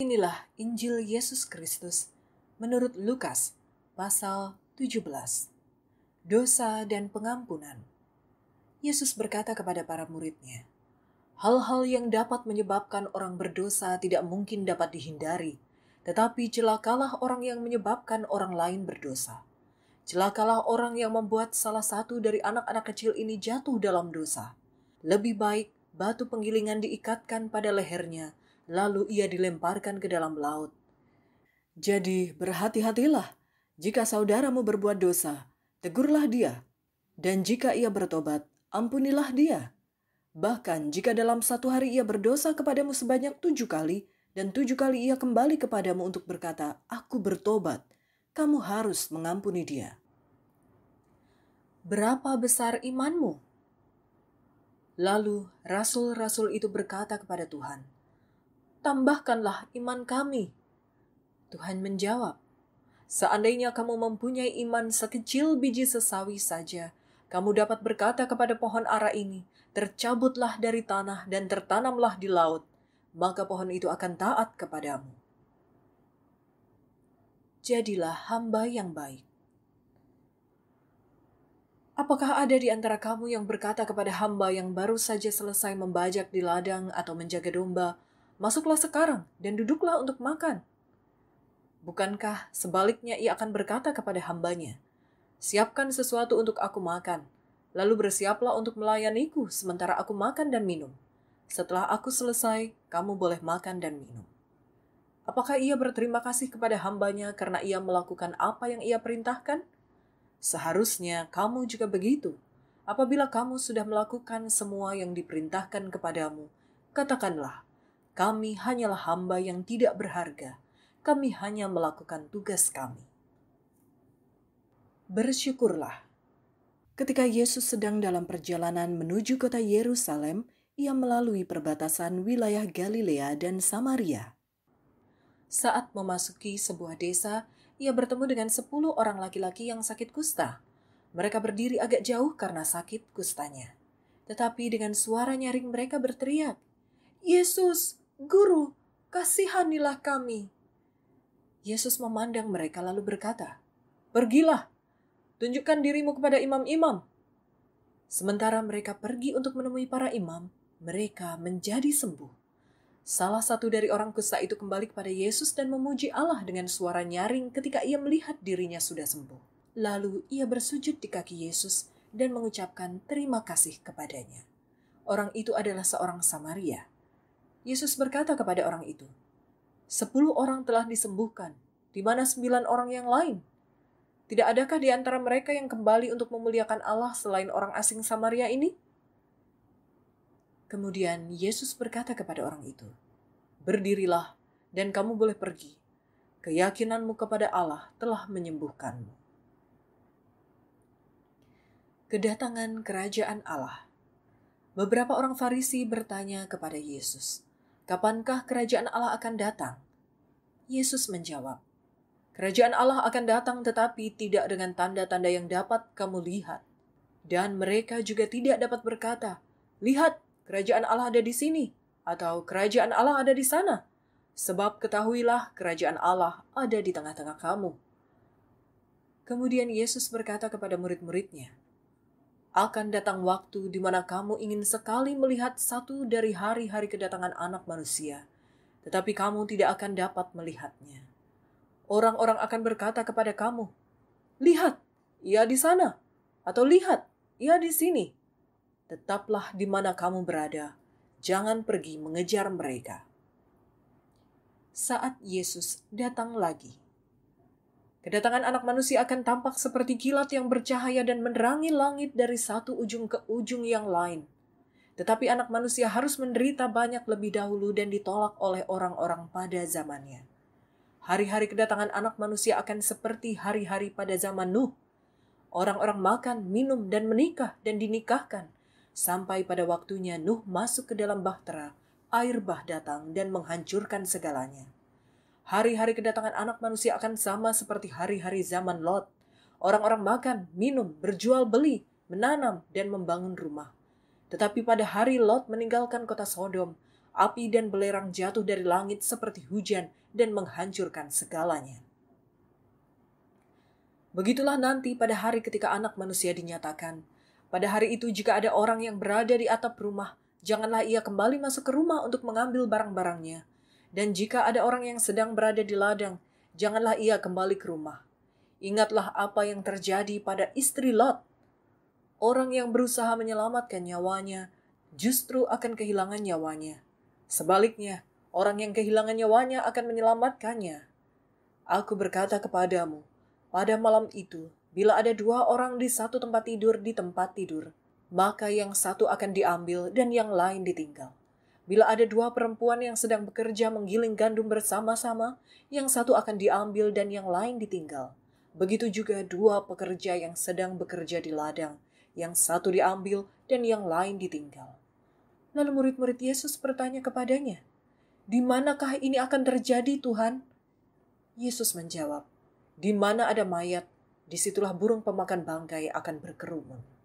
Inilah Injil Yesus Kristus menurut Lukas pasal 17. Dosa dan pengampunan. Yesus berkata kepada para muridnya, Hal-hal yang dapat menyebabkan orang berdosa tidak mungkin dapat dihindari, tetapi celakalah orang yang menyebabkan orang lain berdosa. Celakalah orang yang membuat salah satu dari anak-anak kecil ini jatuh dalam dosa. Lebih baik batu penggilingan diikatkan pada lehernya lalu ia dilemparkan ke dalam laut. Jadi berhati-hatilah jika saudaramu berbuat dosa, tegurlah dia. Dan jika ia bertobat, ampunilah dia. Bahkan jika dalam satu hari ia berdosa kepadamu sebanyak tujuh kali, dan tujuh kali ia kembali kepadamu untuk berkata, Aku bertobat, kamu harus mengampuni dia. Berapa besar imanmu? Lalu rasul-rasul itu berkata kepada Tuhan, tambahkanlah iman kami. Tuhan menjawab, Seandainya kamu mempunyai iman sekecil biji sesawi saja, kamu dapat berkata kepada pohon ara ini, tercabutlah dari tanah dan tertanamlah di laut, maka pohon itu akan taat kepadamu. Jadilah hamba yang baik. Apakah ada di antara kamu yang berkata kepada hamba yang baru saja selesai membajak di ladang atau menjaga domba, masuklah sekarang dan duduklah untuk makan. Bukankah sebaliknya ia akan berkata kepada hambanya, Siapkan sesuatu untuk aku makan, lalu bersiaplah untuk melayaniku sementara aku makan dan minum. Setelah aku selesai, kamu boleh makan dan minum. Apakah ia berterima kasih kepada hambanya karena ia melakukan apa yang ia perintahkan? Seharusnya kamu juga begitu. Apabila kamu sudah melakukan semua yang diperintahkan kepadamu, katakanlah, kami hanyalah hamba yang tidak berharga. Kami hanya melakukan tugas kami. Bersyukurlah. Ketika Yesus sedang dalam perjalanan menuju kota Yerusalem, ia melalui perbatasan wilayah Galilea dan Samaria. Saat memasuki sebuah desa, ia bertemu dengan sepuluh orang laki-laki yang sakit kusta. Mereka berdiri agak jauh karena sakit kustanya. Tetapi dengan suara nyaring mereka berteriak, Yesus, Guru, kasihanilah kami. Yesus memandang mereka lalu berkata, Pergilah, tunjukkan dirimu kepada imam-imam. Sementara mereka pergi untuk menemui para imam, mereka menjadi sembuh. Salah satu dari orang kusta itu kembali kepada Yesus dan memuji Allah dengan suara nyaring ketika ia melihat dirinya sudah sembuh. Lalu ia bersujud di kaki Yesus dan mengucapkan terima kasih kepadanya. Orang itu adalah seorang Samaria. Yesus berkata kepada orang itu, Sepuluh orang telah disembuhkan, di mana sembilan orang yang lain? Tidak adakah di antara mereka yang kembali untuk memuliakan Allah selain orang asing Samaria ini? Kemudian Yesus berkata kepada orang itu, Berdirilah dan kamu boleh pergi. Keyakinanmu kepada Allah telah menyembuhkanmu. Kedatangan kerajaan Allah. Beberapa orang Farisi bertanya kepada Yesus, Kapankah kerajaan Allah akan datang? Yesus menjawab, Kerajaan Allah akan datang tetapi tidak dengan tanda-tanda yang dapat kamu lihat. Dan mereka juga tidak dapat berkata, Lihat, kerajaan Allah ada di sini, atau kerajaan Allah ada di sana. Sebab ketahuilah kerajaan Allah ada di tengah-tengah kamu. Kemudian Yesus berkata kepada murid-muridnya, akan datang waktu di mana kamu ingin sekali melihat satu dari hari-hari kedatangan anak manusia, tetapi kamu tidak akan dapat melihatnya. Orang-orang akan berkata kepada kamu, Lihat, ia di sana, atau lihat, ia di sini. Tetaplah di mana kamu berada, jangan pergi mengejar mereka. Saat Yesus datang lagi, Kedatangan anak manusia akan tampak seperti kilat yang bercahaya dan menerangi langit dari satu ujung ke ujung yang lain. Tetapi anak manusia harus menderita banyak lebih dahulu dan ditolak oleh orang-orang pada zamannya. Hari-hari kedatangan anak manusia akan seperti hari-hari pada zaman Nuh. Orang-orang makan, minum, dan menikah dan dinikahkan. Sampai pada waktunya Nuh masuk ke dalam bahtera, air bah datang dan menghancurkan segalanya. Hari-hari kedatangan anak manusia akan sama seperti hari-hari zaman Lot. Orang-orang makan, minum, berjual beli, menanam, dan membangun rumah. Tetapi pada hari Lot meninggalkan kota Sodom, api dan belerang jatuh dari langit seperti hujan dan menghancurkan segalanya. Begitulah nanti pada hari ketika anak manusia dinyatakan. Pada hari itu jika ada orang yang berada di atap rumah, janganlah ia kembali masuk ke rumah untuk mengambil barang-barangnya, dan jika ada orang yang sedang berada di ladang, janganlah ia kembali ke rumah. Ingatlah apa yang terjadi pada istri Lot. Orang yang berusaha menyelamatkan nyawanya justru akan kehilangan nyawanya. Sebaliknya, orang yang kehilangan nyawanya akan menyelamatkannya. Aku berkata kepadamu, pada malam itu, bila ada dua orang di satu tempat tidur di tempat tidur, maka yang satu akan diambil dan yang lain ditinggal. Bila ada dua perempuan yang sedang bekerja menggiling gandum bersama-sama, yang satu akan diambil dan yang lain ditinggal. Begitu juga dua pekerja yang sedang bekerja di ladang, yang satu diambil dan yang lain ditinggal. Lalu murid-murid Yesus bertanya kepadanya, "Di manakah ini akan terjadi, Tuhan?" Yesus menjawab, "Di mana ada mayat, disitulah burung pemakan bangkai akan berkerumun."